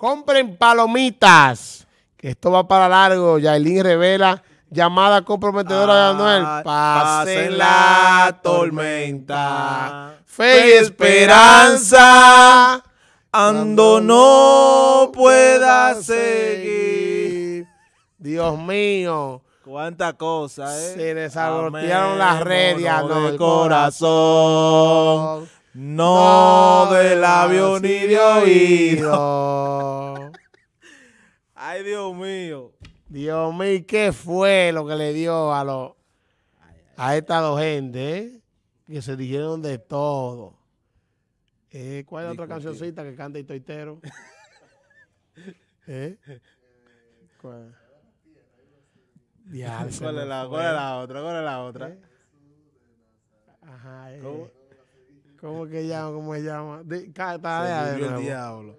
Compren palomitas. Que esto va para largo. Yailin revela llamada comprometedora de Anuel. Ah, pasen la tormenta. Fe y esperanza. Ando no pueda seguir. Dios mío. Cuánta cosa, ¿eh? Se les las redes, no, corazón. No, del de labio ni de oído. Ay, Dios mío. Dios mío, ¿qué fue lo que le dio a los a estas dos gente, eh? Que se dijeron de todo. Eh, ¿Cuál es la otra cancioncita que canta y toitero? ¿Eh? ¿Cuál? ¿Cuál, es la, otra? ¿Cuál es la otra? Ajá, ¿Cómo que llama? ¿Cómo se llama? De, Cata, el diablo.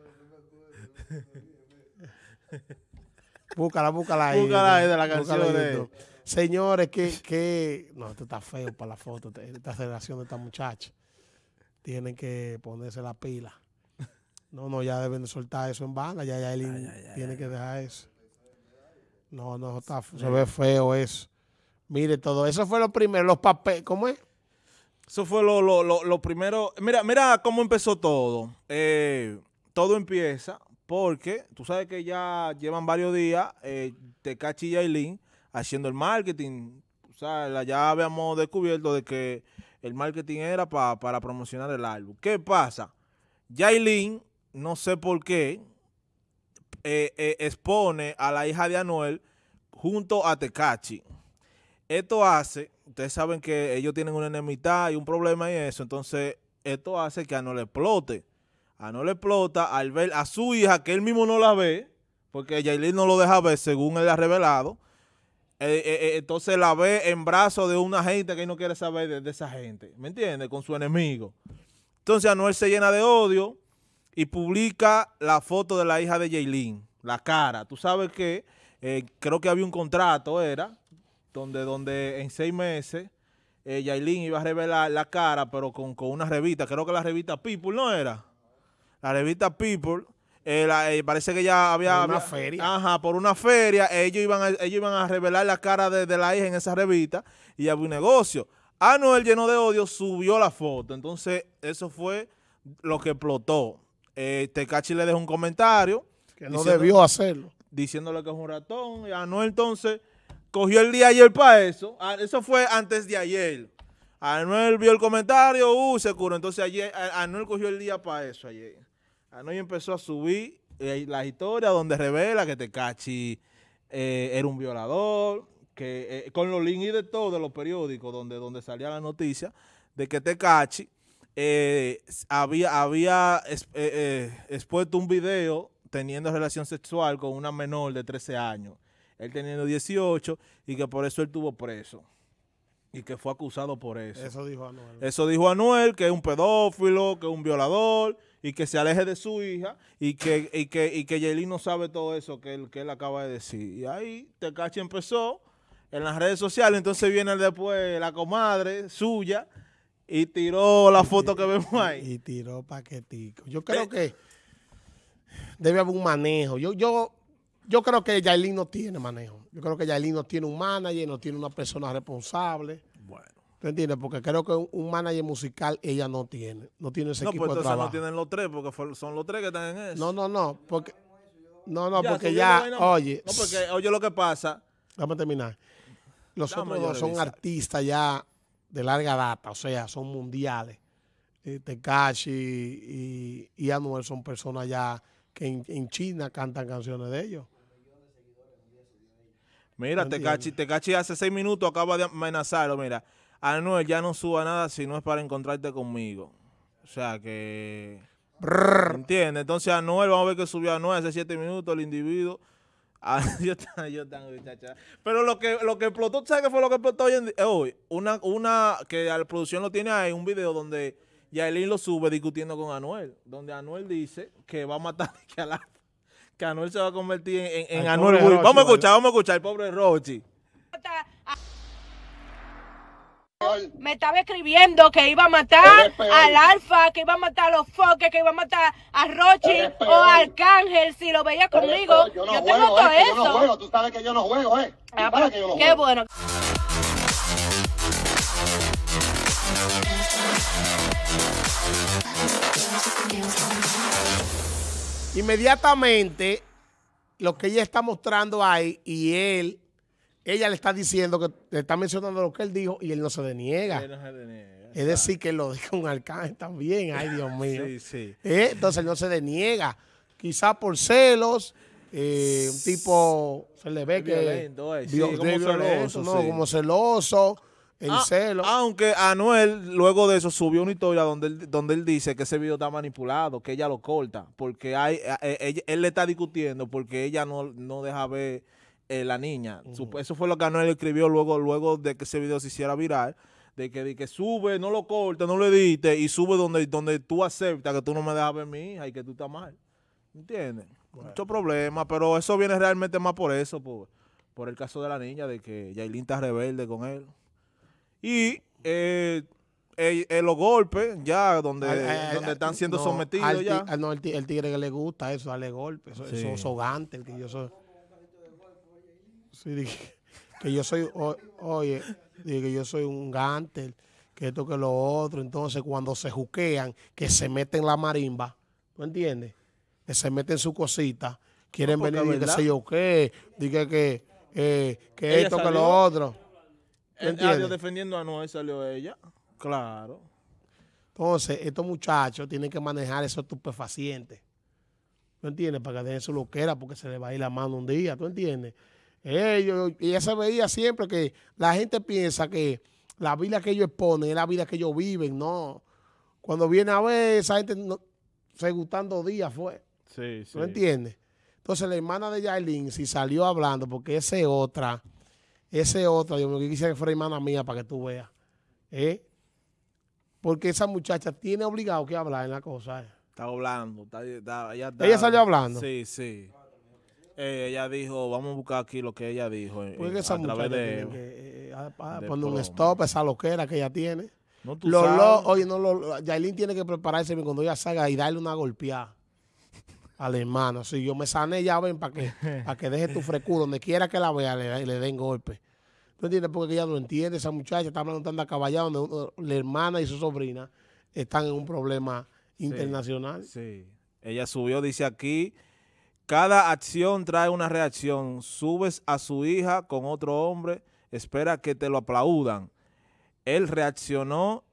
búscala, búscala ahí. Búscala ahí de la canción de... Señores, que, que... No, esto está feo para la foto. Esta relación de esta muchacha. Tienen que ponerse la pila. No, no, ya deben soltar eso en banda. Ya, ya, él tiene que dejar eso. No, no, está, se ve feo eso. Mire todo. Eso fue lo primero. Los papeles. ¿Cómo es? Eso fue lo, primero. Mira, mira cómo empezó todo. Eh, todo empieza porque tú sabes que ya llevan varios días eh, Tecachi y Aileen haciendo el marketing. ya habíamos descubierto de que el marketing era para promocionar el álbum. ¿Qué pasa? Yailin, no sé por qué, eh, eh, expone a la hija de Anuel junto a Tecachi. Esto hace ustedes saben que ellos tienen una enemistad y un problema y eso, entonces esto hace que a no le explote. A no le explota al ver a su hija, que él mismo no la ve, porque Jailin no lo deja ver, según él ha revelado. Eh, eh, eh, entonces la ve en brazos de una gente que él no quiere saber de, esa gente, ¿me entiende? Con su enemigo. Entonces Anuel se llena de odio y publica la foto de la hija de Jailin, la cara. Tú sabes que creo que había un contrato, era, donde, donde en seis meses eh, Yailin iba a revelar la cara, pero con, una revista, creo que la revista People, ¿no era? La revista People, eh, eh, parece que ya había... Por una feria. Ajá, por una feria, ellos iban a, iban a revelar la cara de, la hija en esa revista y había un negocio. Anuel, lleno de odio, subió la foto. Entonces, eso fue lo que explotó. Eh, Tecachi le dejó un comentario. Que no debió hacerlo. Diciéndole que es un ratón. Y Anuel, entonces cogió el día ayer para eso. Ah, eso fue antes de ayer. Anuel vio el comentario, uh, se curó. Entonces ayer, Anuel cogió el día para eso ayer. Anuel empezó a subir eh, la historia donde revela que Tecachi eh, era un violador, que eh, con los links y de todo, los periódicos donde, donde salía la noticia de que Tecachi había, había expuesto un video teniendo relación sexual con una menor de 13 años él teniendo 18, y que por eso él tuvo preso. Y que fue acusado por eso. Eso dijo Anuel. Eso dijo Anuel, que es un pedófilo, que es un violador, y que se aleje de su hija, y que, y que, y no sabe todo eso que él, él acaba de decir. Y ahí Tecachi empezó en las redes sociales, entonces viene después la comadre suya, y tiró la foto que vemos ahí. Y tiró paquetico. Yo creo eh. que debe haber un manejo. Yo, yo yo creo que Yailin no tiene manejo. Yo creo que Yailin no tiene un manager, no tiene una persona responsable. Bueno. ¿Te entiendes? Porque creo que un, manager musical ella no tiene. No tiene ese equipo pues, de No, pues entonces no tienen los tres, porque son los tres que están en eso. No, no, no. Porque, no, no, porque ya, oye. No, porque, oye, lo que pasa. Vamos a terminar. Los otros dos son artistas ya de larga data, o sea, son mundiales. Eh, Tekashi y, Anuel son personas ya que en China cantan canciones de ellos. Mira, Te caché hace seis minutos acaba de amenazarlo. Mira, Anuel, ya no suba nada si no es para encontrarte conmigo. O sea que. ¿Entiendes? Entonces Anuel, vamos a ver que subió Anuel hace siete minutos el individuo. Ah, yo, Pero lo que, lo que explotó, ¿sabes qué fue lo que explotó hoy? hoy una, una que la producción lo tiene ahí, un video donde Yaelin lo sube discutiendo con Anuel, donde Anuel dice que va a matar a la que Anuel se va a convertir en, en, Anuel Vamos a escuchar, vamos a escuchar, el pobre Rochi. Me estaba escribiendo que iba a matar al Alfa, que iba a matar a los Foques, que iba a matar a Rochi o a Arcángel si lo veía conmigo. Yo, no tengo eh, juego, todo eso. tú sabes que yo no juego, eh. ah, pues, qué bueno. Inmediatamente, lo que ella está mostrando ahí y él, ella le está diciendo que le está mencionando lo que él dijo y él no se deniega. Él Es decir, que lo dijo un alcalde también. Ay, Dios mío. Eh, entonces no se deniega. Quizás por celos. Eh, un tipo se le ve que es como celoso, no, como celoso el ah, celo. Aunque Anuel luego de eso subió una historia donde él, donde él dice que ese video está manipulado, que ella lo corta, porque hay, eh, eh, él, le está discutiendo porque ella no, no deja ver eh, la niña. Eso fue lo que Anuel escribió luego, luego de que ese video se hiciera viral. De que, sube, no lo corta, no lo edite y sube donde, donde tú aceptas que tú no me dejas ver mi hija y que tú estás mal. ¿Entiendes? Mucho problema, pero eso viene realmente más por eso, por, por el caso de la niña, de que Yailin está rebelde con él. Y eh, los golpes, ya donde, donde están siendo sometidos. ya. no, el, tigre que le gusta eso, darle golpes. Eso, es eso que yo soy. que, yo soy, oye, que yo soy un gantel, que esto que lo otro. Entonces, cuando se juquean, que se meten la marimba, ¿tú entiendes? Que se meten su cosita, quieren venir y que sé yo qué, que, eh, que esto, que lo otro. Eh, Adiós ah, defendiendo a Noé salió ella. Claro. Entonces, estos muchachos tienen que manejar esos estupefacientes. ¿Tú entiendes? Para que dejen su loquera porque se le va a ir la mano un día. ¿Tú entiendes? Ellos, eh, ella se veía siempre que la gente piensa que la vida que ellos exponen es la vida que ellos viven. No. Cuando viene a ver, esa gente se gustando días fue. Sí, sí. ¿Tú entiendes? Entonces, la hermana de Yailin, si salió hablando, porque esa es otra. Ese otra, yo quisiera que fuera hermana mía para que tú veas. ¿eh? Porque esa muchacha tiene obligado que hablar en la cosa. ¿eh? Está hablando. ella, está, salió hablando. Sí, sí. Eh, ella dijo, vamos a buscar aquí lo que ella dijo. Porque esa poner un stop esa loquera que ella tiene. oye, no, lo, Yailin tiene que prepararse cuando ella salga y darle una golpeada a la Si yo me sané, ya ven, para que, para que deje tu frecuro. donde quiera que la vea, le, le den golpe. ¿Tú entiendes? Porque ella no entiende, esa muchacha está hablando tan de donde la hermana y su sobrina están en un problema internacional. sí. Ella subió, dice aquí, cada acción trae una reacción. Subes a su hija con otro hombre, espera que te lo aplaudan. Él reaccionó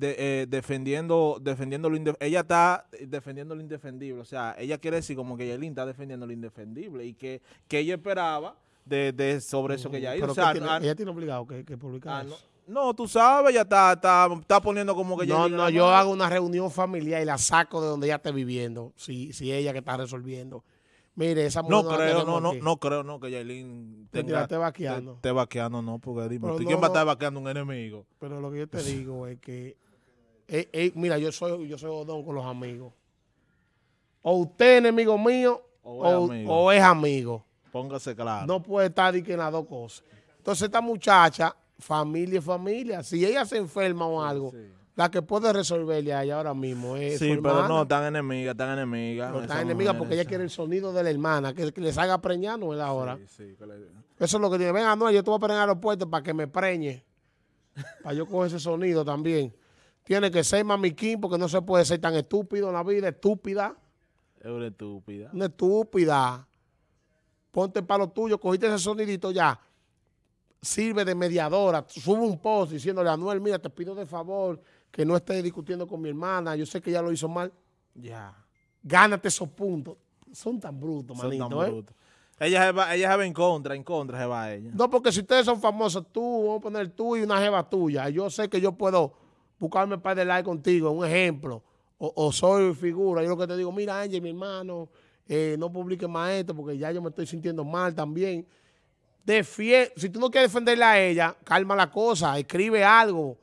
eh, defendiendo, defendiendo lo indefendible. Ella está eh, defendiendo lo indefendible. O sea, ella quiere decir como que Yelin está defendiendo lo indefendible y que, ella esperaba de, sobre eso que ella hizo. Ah, ella tiene obligado que, que publicar ah, No, tú sabes, ella está, está, poniendo como que... No, no, yo hago una reunión familiar y la saco de donde ella esté viviendo, si, si ella que está resolviendo Mire, esa no, no creo, no, no, no creo, no, que Yailin tenga, te vaqueando. Te, vaqueando, no, porque ¿quién va a estar vaqueando un enemigo? Pero lo que yo te digo es que, eh, eh, mira, yo soy, yo soy odón con los amigos. O usted enemigo mío, o, es amigo. Póngase claro. No puede estar diciendo en las dos cosas. Entonces esta muchacha, familia y familia, si ella se enferma o algo... Sí la que puede resolverle a ella ahora mismo es. Sí, pero no, tan enemiga, tan enemiga. Están tan enemiga porque ella quiere el sonido de la hermana, que, le salga preñando no Ahora. Eso es lo que dice. Venga, no, yo te voy a preñar a los puertos para que me preñe. para yo coger ese sonido también. Tiene que ser mamiquín porque no se puede ser tan estúpido en la vida, estúpida. Es una estúpida. Una estúpida. Ponte para lo tuyo, cogiste ese sonidito ya sirve de mediadora, sube un post diciéndole a Anuel, mira, te pido de favor que no esté discutiendo con mi hermana, yo sé que ella lo hizo mal. Ya. Gánate esos puntos. Son tan brutos, son ¿eh? brutos. Ella se, va, en contra, en contra se va ella. No, porque si ustedes son famosos, tú, vamos a poner tú y una jeva tuya. Yo sé que yo puedo buscarme un par de likes contigo, un ejemplo. O, o, soy figura. Yo lo que te digo, mira, Angie, mi hermano, eh, no publique más esto porque ya yo me estoy sintiendo mal también. si tú no quieres defenderla a ella, calma la cosa, escribe algo,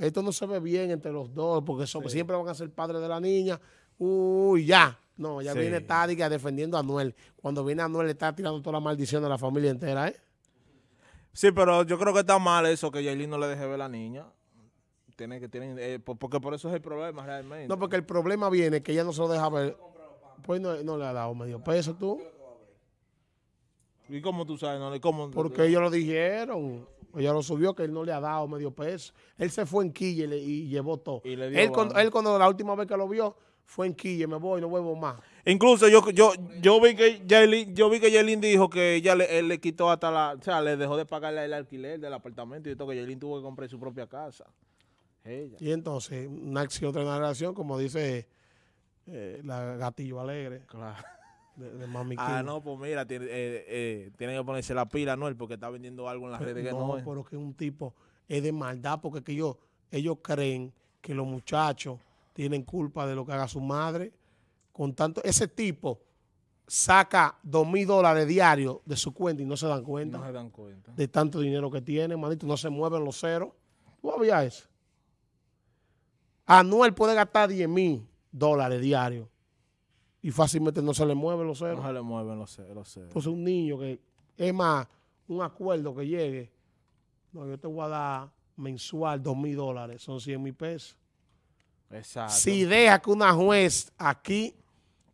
esto no se ve bien entre los dos porque siempre van a ser padres de la niña. Uy, ya. No, ya viene Tadiga defendiendo a Anuel. Cuando viene Anuel está tirando toda la maldición de la familia entera, ¿eh? Sí, pero yo creo que está mal eso que Yailin no le deje ver a la niña. Tiene que eh, porque por eso es el problema realmente. No, porque el problema viene que ella no se lo deja ver. Pues no, le ha dado medio peso tú. ¿Y cómo tú sabes? Porque ellos lo dijeron. Ella lo subió que él no le ha dado medio peso. Él se fue en quille y, llevó todo. él, cuando, la última vez que lo vio fue en quille, me voy, no vuelvo más. Incluso yo yo yo vi que Yailin, yo vi que dijo que ya le, él le quitó hasta la, o sea, le dejó de pagar el alquiler del apartamento y esto que tuvo que comprar su propia casa. Y entonces, una acción, otra relación, como dice eh, la Gatillo Alegre. Claro. Ah, no, pues mira, eh, eh, tiene, que ponerse la pila, Noel, porque está vendiendo algo en las redes que no, no es. pero que un tipo es de maldad, porque ellos, creen que los muchachos tienen culpa de lo que haga su madre. Con tanto, ese tipo saca dos mil dólares diarios de su cuenta y no se dan cuenta. No se dan cuenta. De tanto dinero que tiene, manito, no se mueven los ceros. ¿Tú había eso? Anuel puede gastar 10 mil dólares diarios y fácilmente no se le mueven los ceros. No se le mueven los ceros. un niño que, es más, un acuerdo que llegue, no, yo te voy a dar mensual dos mil dólares, son 100 mil pesos. Exacto. Si deja que una juez aquí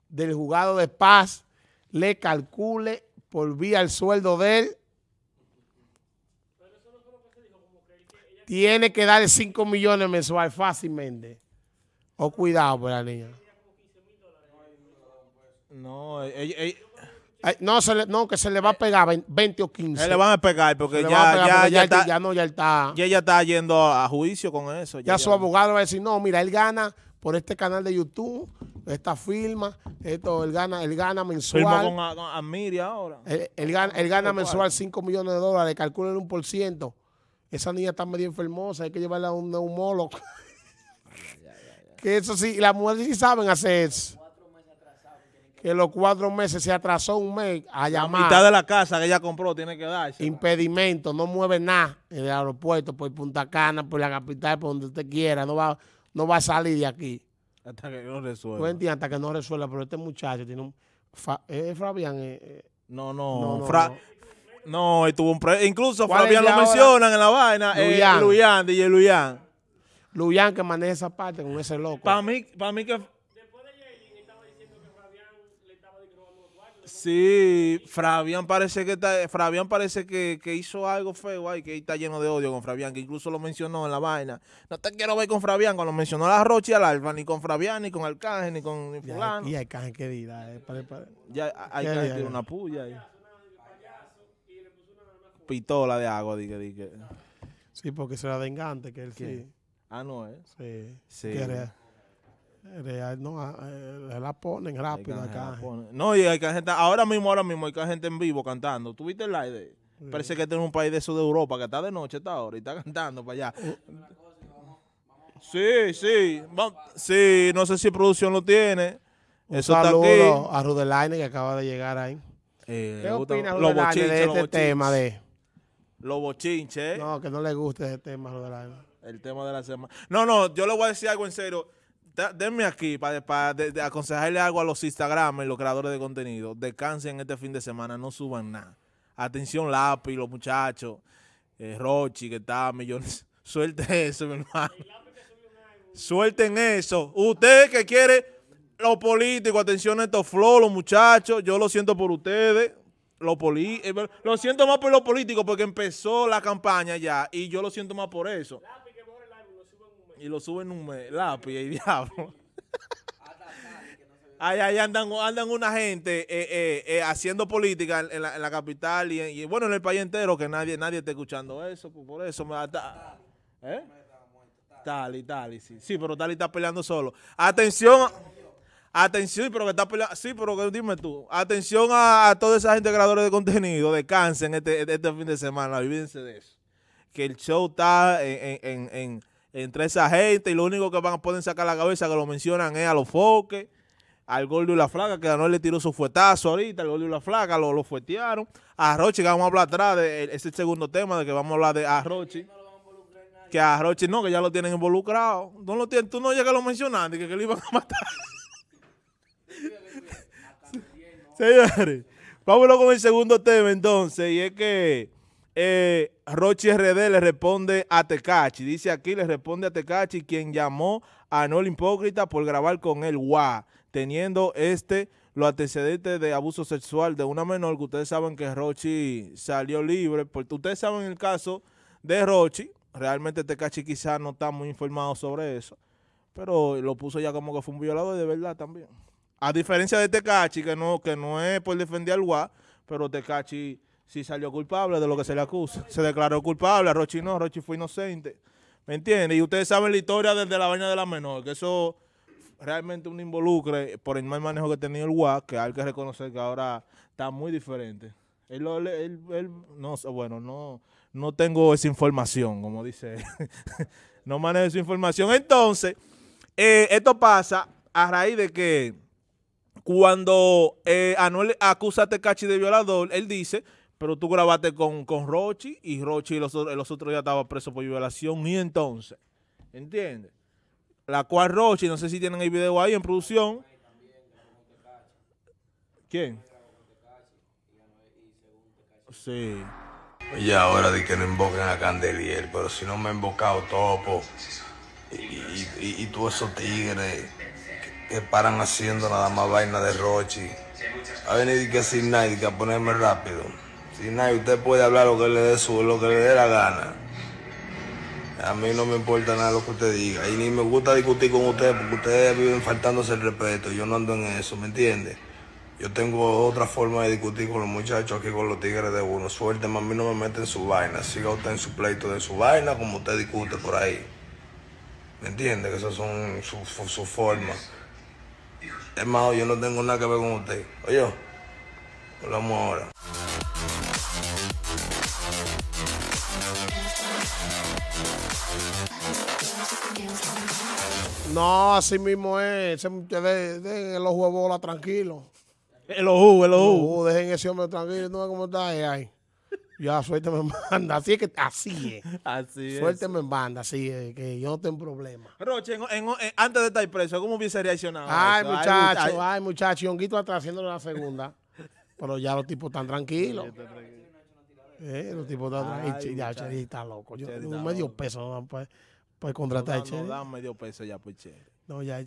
del juzgado de paz le calcule por vía el sueldo de él, tiene que darle 5 millones mensuales fácilmente. O oh, cuidado para pues, la niña. Eh, no, se no, que se le va a eh, pegar 20 o 15. Se le van a pegar porque, ya, está, ya, ya está. ella está yendo a juicio con eso. Ya, su abogado va a decir, no, mira, él gana por este canal de YouTube, esta firma, esto, él gana, él gana mensual. con, ahora. Él, gana, gana mensual 5 millones de dólares, calculen un por ciento. Esa niña está medio enfermosa, hay que llevarla a un neumólogo. que eso sí, las mujeres sí saben hacer eso en los cuatro meses se atrasó un mes a llamar. La mitad de la casa que ella compró tiene que darse. Impedimento, no mueve nada en el aeropuerto, por Punta Cana, por la capital, por donde usted quiera. No va, no va a salir de aquí. Hasta que no resuelva. Pues, no hasta que no resuelva, pero este muchacho tiene un... Eh, Fabián? Eh, eh. no, no, no, no, tuvo un... incluso Fabián lo mencionan en la vaina. Luyan. Luyan, DJ Luyan. Luyan que maneja esa parte con ese loco. Para mí, para mí que Sí, Fabián parece que está, parece que, hizo algo feo ahí, que está lleno de odio con Fabián, que incluso lo mencionó en la vaina. No te quiero ver con Fabián, cuando mencionó a la Rocha y al Alfa, ni con Fabián, ni con Arcángel, ni con ni fulano. Y Arcángel qué vida, eh, Ya tiene una puya ahí. Pistola de agua, dije, dije. Sí, porque será de engante que él sí. Ah, no, ¿eh? Sí. sí. Real, no, ah, eh, la ponen rápido No, ahora mismo, ahora mismo hay que gente en vivo cantando. ¿Tuviste el aire? Parece que este es un país de eso de Europa, que está de noche, está ahora y está cantando para allá. Eh. Sí, sí, sí, no sé si producción lo tiene. eso saludo está aquí. a Rudelaine que acaba de llegar ahí. Eh, ¿Qué opinas de este tema de...? Los bochinches. No, que no le guste ese tema, El tema de la semana. No, no, yo le voy a decir algo en serio denme aquí para aconsejarle algo a los Instagram, los creadores de contenido. Descansen este fin de semana, no suban nada. Atención, lápiz, los muchachos. Eh, Rochi, que está millones. Suelte eso, mi hermano. Suelten eso. Ustedes que quiere, lo político. atención a estos flow, los muchachos. Yo lo siento por ustedes. lo eh, lo siento más por los políticos porque empezó la campaña ya y yo lo siento más por eso y lo suben un lápiz y diablo. Ahí, andan, andan una gente eh, eh, eh, haciendo política en, la, capital y, bueno, en el país entero que nadie nadie está escuchando eso, pues, por eso me a ¿eh? Tal y tal, y sí. Sí, pero tal y está peleando solo. Atención, atención, pero que está peleando, sí, pero que, dime tú. Atención a, a, toda esa gente creadores de contenido, descansen este, este fin de semana, olvídense de eso. Que el show está en, en entre esa gente y lo único que van a poder sacar la cabeza que lo mencionan es a los foques, al Gordo y la Flaca, que Daniel le tiró su fuetazo ahorita, al Gordo y la Flaca lo, lo fuetearon, a Rochi, que vamos a hablar atrás de eh, ese segundo tema, de que vamos a hablar de a que a Roche no, que ya lo tienen involucrado. No lo tienen, tú no llegas a lo mencionar, que, que lo iban a matar. Señores, vámonos con el segundo tema entonces, y es que eh, Rochi RD le responde a Tecachi. Dice aquí, le responde a Tecachi, quien llamó a Noel Hipócrita por grabar con él. WA Teniendo este los antecedentes de abuso sexual de una menor, que ustedes saben que Rochi salió libre, porque ustedes saben el caso de Rochi, realmente Tecachi quizás no está muy informado sobre eso, pero lo puso ya como que fue un violador de verdad también. A diferencia de Tecachi, que no, que no es por defender al WA, pero Tecachi si salió culpable de lo que se le acusa. Se declaró culpable, a Rochi no, Rochi fue inocente. ¿Me entiendes? Y ustedes saben la historia desde la vaina de la menor, que eso realmente un involucre por el mal manejo que tenía el UAC, que hay que reconocer que ahora está muy diferente. Él, no, bueno, no, no tengo esa información, como dice no manejo esa información. Entonces, eh, esto pasa a raíz de que cuando eh, Anuel acusa a Tecachi de violador, él dice pero tú grabaste con, con Rochi y Rochi y los otros ya estaba presos por violación y entonces, ¿entiendes? La cual Rochi, no sé si tienen el video ahí en producción. ¿Quién? Sí. Y ahora de que no invoquen a Candelier, pero si no me han invocado Topo y, y, todos esos tigres que, paran haciendo nada más vaina de Rochi. A venir que sin nadie, que ponerme rápido. Si nadie, usted puede hablar lo que le dé su, lo que le dé la gana. A mí no me importa nada lo que usted diga. Y ni me gusta discutir con usted porque ustedes viven faltándose el respeto. Yo no ando en eso, ¿me entiende? Yo tengo otra forma de discutir con los muchachos aquí con los tigres de uno. Suerte, a mí no me meten en su vaina. Siga usted en su pleito de su vaina como usted discute por ahí. ¿Me entiende? Que esas son sus formas. Es más, Hermano, yo no tengo nada que ver con usted. Oye, hablamos ahora. No, así mismo es. Dejen de, el ojo de bola tranquilo. El ojo, el ojo. dejen ese hombre tranquilo. No cómo está ahí. ahí. Ya, suélteme en banda. Así es que así es. Así es. Suélteme en banda, así es, que yo no tengo problema. Roche, antes de estar preso, ¿cómo hubiese reaccionado? Ay, muchacho, ay, muchacho, honguito atrás haciendo la segunda. pero ya los tipos están tranquilos. eh, los tipos están tranquilos. Ya, Chedi está loco. Yo un medio peso. Pues, pues contratar a Cherry No, medio peso ya por No, ya,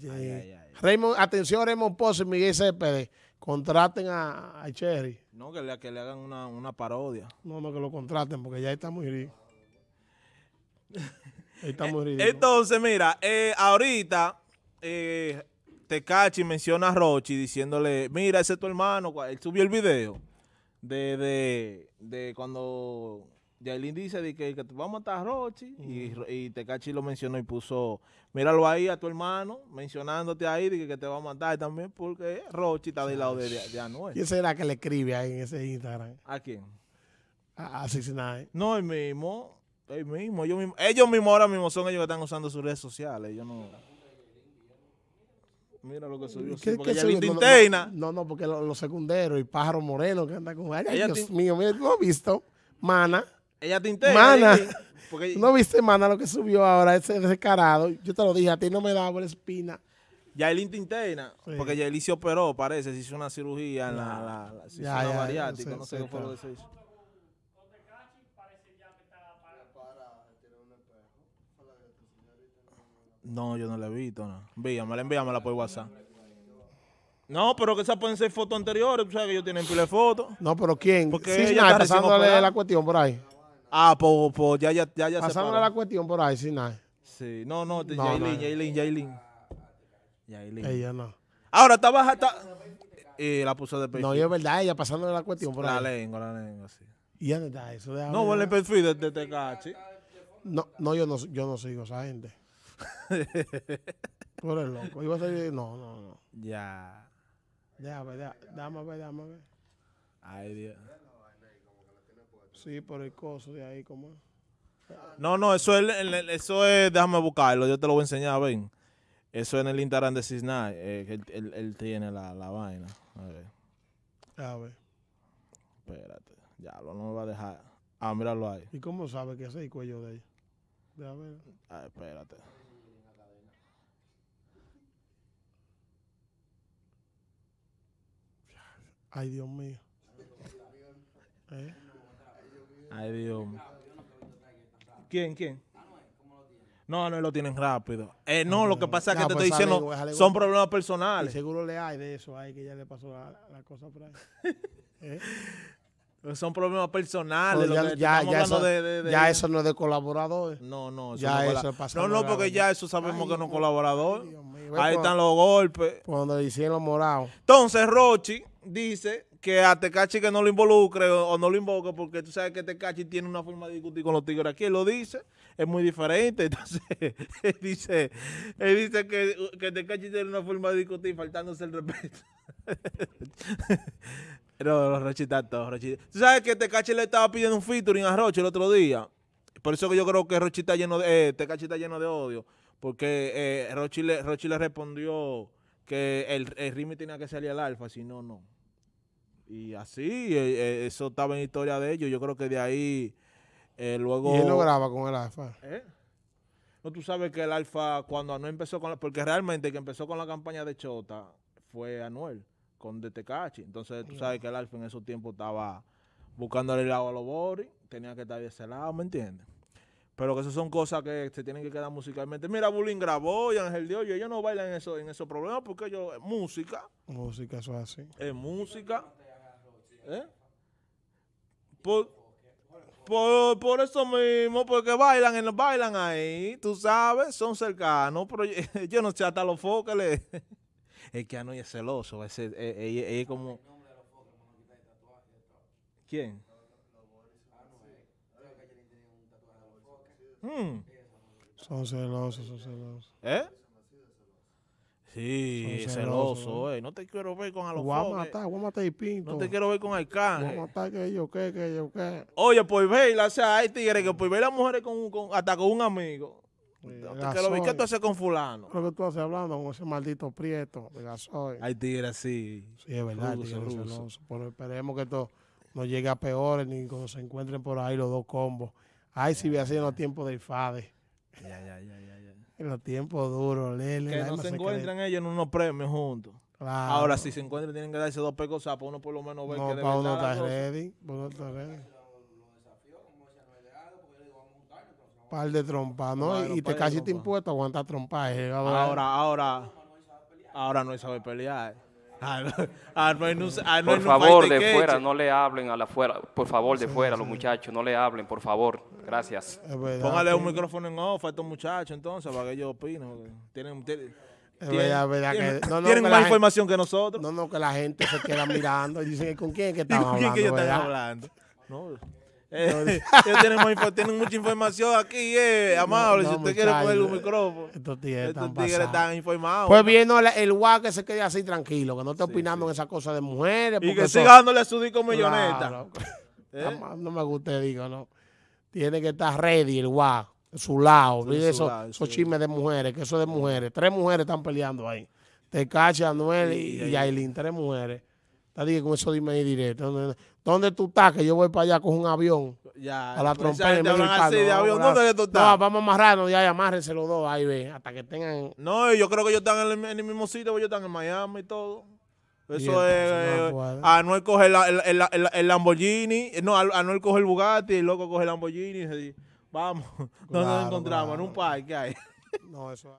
Raymond, atención, Raymond Pozo y Miguel Céspedes. Contraten a, Cherry. No, que le, hagan una, parodia. No, no, que lo contraten, porque ya está muy rico. está muy rico. Entonces, mira, eh, ahorita eh, Tecachi menciona a Rochi diciéndole: Mira, ese es tu hermano. Él subió el video de, de cuando Yailin dice de que, te va a matar a Rochi. Y, y Tecachi lo mencionó y puso, míralo ahí a tu hermano, mencionándote ahí, de que, te va a matar también, porque Rochi está del lado de, de, Anuel. ¿Quién será que le escribe ahí en ese Instagram? ¿A quién? A, a No, el mismo. El mismo, ellos mismos, ellos mismos ahora mismo son ellos que están usando sus redes sociales. no. Mira lo que subió. ¿Qué, porque ya subió? No, no, no, no, porque los secundarios secunderos y pájaro moreno que anda con. ella mío, mira, tú visto. Mana. Ella te integra. no viste, mana, lo que subió ahora, ese descarado. Yo te lo dije, a ti no me da por espina. Yaelin te sí. porque Yaelin se operó, parece, se hizo una cirugía en la, la, la se no sé, qué fue No, yo no la he visto, no. Envíamela, envíamela por WhatsApp. No, pero que esas pueden ser fotos anteriores, tú sabes que ellos tienen pile de fotos. No, pero ¿quién? Porque sí, ella la cuestión por ahí. Ah, pues, ya, ya, ya, ya la cuestión por ahí, sin nada. Sí, no, no, no Yailin, no. Yailin, Ella no. Ahora está baja, está... Y eh, la puso de perfil. No, y es verdad, ella pasándole la cuestión por ahí. La lengua, la lengua, sí. ¿Y dónde está eso? Déjame no, bueno, el perfil de, de Tecachi. No, no, yo no, yo no sigo esa gente. Por el loco. Iba a salir, no, no, no. Ya. Déjame ver, déjame ver, déjame ver. Ay, Dios. Sí, por el coso de ahí, como. No, no, eso es, eso es, déjame buscarlo, yo te lo voy a enseñar, ven. Eso es en el Instagram de Cisna, eh, él, él, tiene la, la, vaina. A ver. A ver. Espérate, ya lo no me va a dejar. Ah, míralo ahí. ¿Y cómo sabe que ese es el cuello de ella? a ver. Ah, espérate. Ay, Dios mío. ¿Eh? Ay, Dios. ¿Quién, quién? No, no lo tienen rápido. Eh, no, lo que pasa es que te pues estoy diciendo, son problemas personales. seguro le hay de eso, hay que ya le pasó la, la cosa ¿Eh? pues Son problemas personales. ya, eso, no es de colaboradores. No, no. ya eso es No, no, porque ya eso sabemos que no es colaborador. ahí están los golpes. Cuando le hicieron morado. Entonces, Rochi dice que a Tecachi que no lo involucre o, no lo invoque, porque tú sabes que Tecachi tiene una forma de discutir con los tigres aquí, lo dice, es muy diferente, entonces él dice, dice que, que Tecachi tiene una forma de discutir faltándose el respeto. pero los Rochi Tú sabes que Tecachi le estaba pidiendo un featuring a Rochi el otro día, por eso que yo creo que Rochi está lleno de, eh, está lleno de odio, porque eh, Rochi, le, le respondió que el, el tenía que salir al alfa, si no, no. Y así, e, e, eso estaba en historia de ellos. Yo creo que de ahí eh, luego... ¿Y él no graba con el Alfa? ¿Eh? No, tú sabes que el Alfa, cuando Anuel empezó con la... Porque realmente que empezó con la campaña de Chota fue Anuel, con De Entonces, tú sabes que el Alfa en esos tiempos estaba buscándole el lado a los Bori Tenía que estar de ese lado, ¿me entiendes? Pero que esas son cosas que se tienen que quedar musicalmente. Mira, Bulín grabó y Ángel Dios, y ellos no bailan eso, en esos problemas porque ellos, música. Música, eso es así. Es música. ¿Eh? Por, por, eso mismo, porque bailan y no bailan ahí, tú sabes, son cercanos, pero yo, no sé hasta los focos. Es que Anoy es celoso, eh, eh, es, como... ¿Quién? Hmm. Son celosos, son celosos. ¿Eh? Sí, celoso, eh. No te quiero ver con los. Voy a matar, voy a matar y pinto. No te quiero ver con Alcán. Voy a matar que yo qué, que yo qué. Oye, pues ve, o sea, hay tigres que pues ve las mujeres con, con, hasta con un amigo. te lo ver, que tú haces con fulano. Lo que tú haces hablando con ese maldito prieto. Soy. Hay tigres sí, Sí, es verdad, tigre tigres Pero esperemos que esto no llegue a peores ni cuando se encuentren por ahí los dos combos. Ay, si hubiera sido tiempo de fade. Ya, ya, ya. ya los tiempos duros, Lele. Que no se encuentran ellos en unos premios juntos. Ahora, si se encuentran, tienen que darse dos pecos para uno por lo menos ver no, que debe No, está ready. Uno ready. Par de trompas, ¿no? y te casi te impuesto aguantar trompas. Eh, ahora, ahora. Ahora no sabe pelear. Eh. Ah, ah, ah, por favor, de fuera, no le hablen a la fuera. Por favor, de fuera, los muchachos, no le hablen, por favor. Gracias. Póngale un micrófono en off a estos muchachos, entonces, para que ellos opinen. Tienen, tienen, más información que nosotros. No, no, que la gente se queda mirando y dicen, ¿con quién que están hablando? ¿Con hablando? No, eh, tienen, mucha información aquí, eh, amable. si usted quiere poner un micrófono, estos tigres, están, informados. Pues bien, el guá que se quede así tranquilo, que no esté opinando en esas cosas de mujeres. Y que siga dándole su disco milloneta. ¿Eh? No me gusta, digo, no. Tiene que estar ready el guá, su lado. Mire esos chismes de mujeres, que eso de mujeres. Tres mujeres están peleando ahí. te Anuel y, y, Aileen. tres mujeres. Está con eso dime ahí directo. ¿Dónde tú estás? Que yo voy para allá con un avión. Ya, a la trompeta. Te de avión. ¿Dónde tú estás? vamos a amarrarnos ya y amárrense los dos ahí, ve. Hasta que tengan. No, yo creo que ellos están en el, mismo sitio, ellos están en Miami y todo. Eso es. No eh, el coge el, el, el, el Lamborghini. No, Anuel coge el Bugatti, el loco coge el Lamborghini. Y, vamos, ¿dónde nos encontramos? En un parque hay. No, eso.